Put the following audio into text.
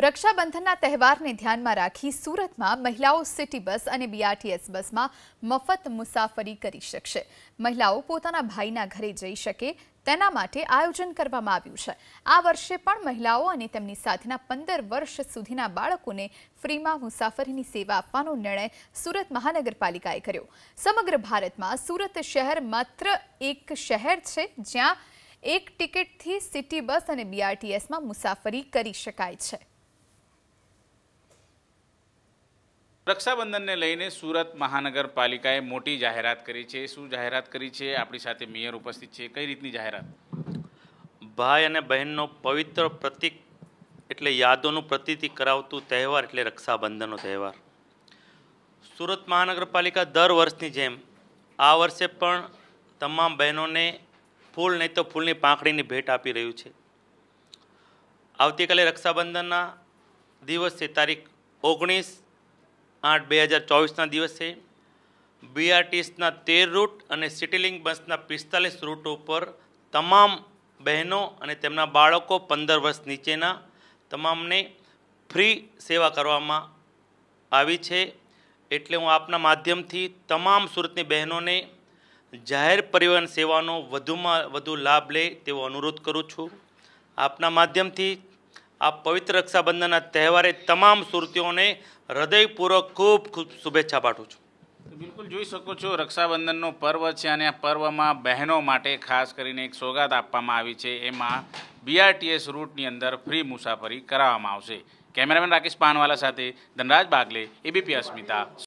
રક્ષાબંધનના તહેવારને ધ્યાનમાં રાખી સુરતમાં મહિલાઓ સિટી બસ અને બીઆરટીએસ બસમાં મફત મુસાફરી કરી શકશે મહિલાઓ પોતાના ભાઈના ઘરે જઈ શકે તેના માટે આયોજન કરવામાં આવ્યું છે આ વર્ષે પણ મહિલાઓ અને તેમની સાથેના પંદર વર્ષ સુધીના બાળકોને ફ્રીમાં મુસાફરીની સેવા આપવાનો નિર્ણય સુરત મહાનગરપાલિકાએ કર્યો સમગ્ર ભારતમાં સુરત શહેર માત્ર એક શહેર છે જ્યાં એક ટિકિટથી સિટી બસ અને બીઆરટીએસમાં મુસાફરી કરી શકાય છે રક્ષાબંધનને લઈને સુરત મહાનગરપાલિકાએ મોટી જાહેરાત કરી છે શું જાહેરાત કરી છે આપણી સાથે મેયર ઉપસ્થિત છે કઈ રીતની જાહેરાત ભાઈ અને બહેનનો પવિત્ર પ્રતિક એટલે યાદોનું પ્રતિતિ કરાવતું તહેવાર એટલે રક્ષાબંધનનો તહેવાર સુરત મહાનગરપાલિકા દર વર્ષની જેમ આ વર્ષે પણ તમામ બહેનોને ફૂલ નહીં તો ફૂલની પાંખડીની ભેટ આપી રહ્યું છે આવતીકાલે રક્ષાબંધનના દિવસે તારીખ ઓગણીસ આઠ બે હજાર ચોવીસના દિવસે બીઆરટીસના તેર રૂટ અને સિટીલિંગ બસના પિસ્તાલીસ રૂટ ઉપર તમામ બહેનો અને તેમના બાળકો પંદર વર્ષ નીચેના તમામને ફ્રી સેવા કરવામાં આવી છે એટલે હું આપના માધ્યમથી તમામ સુરતની બહેનોને જાહેર પરિવહન સેવાનો વધુમાં વધુ લાભ લે તેવો અનુરોધ કરું છું આપના માધ્યમથી આ પવિત્ર રક્ષાબંધનના તહેવારે તમામ સુરતીઓને હૃદયપૂર્વક ખૂબ ખૂબ શુભેચ્છા પાઠવું છું બિલકુલ જોઈ શકો છો રક્ષાબંધનનો પર્વ છે અને આ પર્વમાં બહેનો માટે ખાસ કરીને એક સોગાદ આપવામાં આવી છે એમાં બીઆરટીએસ રૂટની અંદર ફ્રી મુસાફરી કરાવવામાં આવશે કેમેરામેન રાકેશ પાનવાલા સાથે ધનરાજ બાગલે એબીપી અસ્મિતા